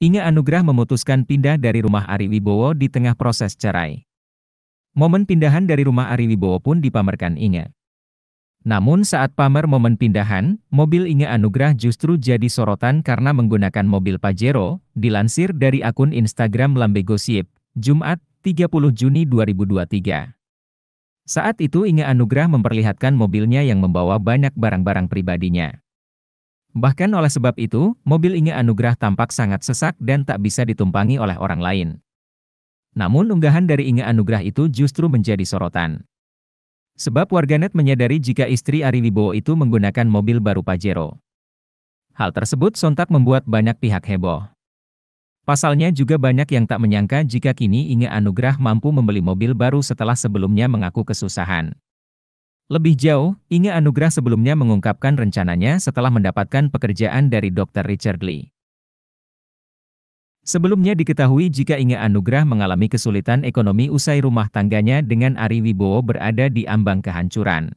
Inge Anugrah memutuskan pindah dari rumah Ari Wibowo di tengah proses cerai. Momen pindahan dari rumah Ari Wibowo pun dipamerkan Inge. Namun saat pamer momen pindahan, mobil Inge Anugrah justru jadi sorotan karena menggunakan mobil Pajero, dilansir dari akun Instagram Lambe Gosip, Jumat, 30 Juni 2023. Saat itu Inge Anugrah memperlihatkan mobilnya yang membawa banyak barang-barang pribadinya. Bahkan oleh sebab itu, mobil Inge Anugrah tampak sangat sesak dan tak bisa ditumpangi oleh orang lain. Namun unggahan dari Inge Anugrah itu justru menjadi sorotan. Sebab warganet menyadari jika istri Ari Wibowo itu menggunakan mobil baru Pajero. Hal tersebut sontak membuat banyak pihak heboh. Pasalnya juga banyak yang tak menyangka jika kini Inge Anugrah mampu membeli mobil baru setelah sebelumnya mengaku kesusahan. Lebih jauh, Inge Anugrah sebelumnya mengungkapkan rencananya setelah mendapatkan pekerjaan dari Dr. Richard Lee. Sebelumnya diketahui jika Inge Anugrah mengalami kesulitan ekonomi usai rumah tangganya dengan Ari Wibowo berada di ambang kehancuran.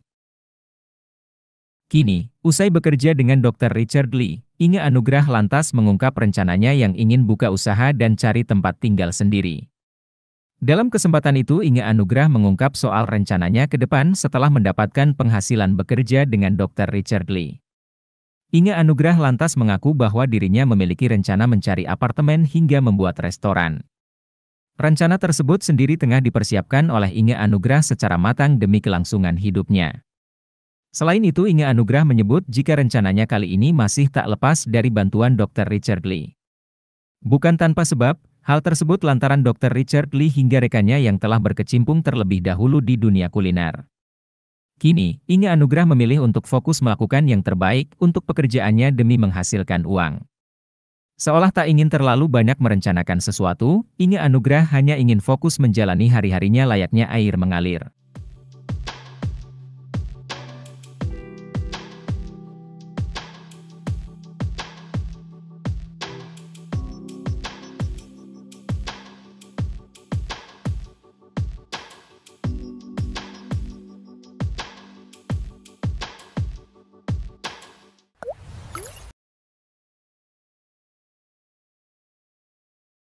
Kini, usai bekerja dengan Dr. Richard Lee, Inge Anugrah lantas mengungkap rencananya yang ingin buka usaha dan cari tempat tinggal sendiri. Dalam kesempatan itu Inge Anugrah mengungkap soal rencananya ke depan setelah mendapatkan penghasilan bekerja dengan Dr. Richard Lee. Inge Anugrah lantas mengaku bahwa dirinya memiliki rencana mencari apartemen hingga membuat restoran. Rencana tersebut sendiri tengah dipersiapkan oleh Inge Anugrah secara matang demi kelangsungan hidupnya. Selain itu Inge Anugrah menyebut jika rencananya kali ini masih tak lepas dari bantuan Dr. Richard Lee. Bukan tanpa sebab, Hal tersebut lantaran Dr. Richard Lee hingga rekannya yang telah berkecimpung terlebih dahulu di dunia kuliner. Kini, Inge Anugrah memilih untuk fokus melakukan yang terbaik untuk pekerjaannya demi menghasilkan uang. Seolah tak ingin terlalu banyak merencanakan sesuatu, Inge Anugrah hanya ingin fokus menjalani hari-harinya layaknya air mengalir.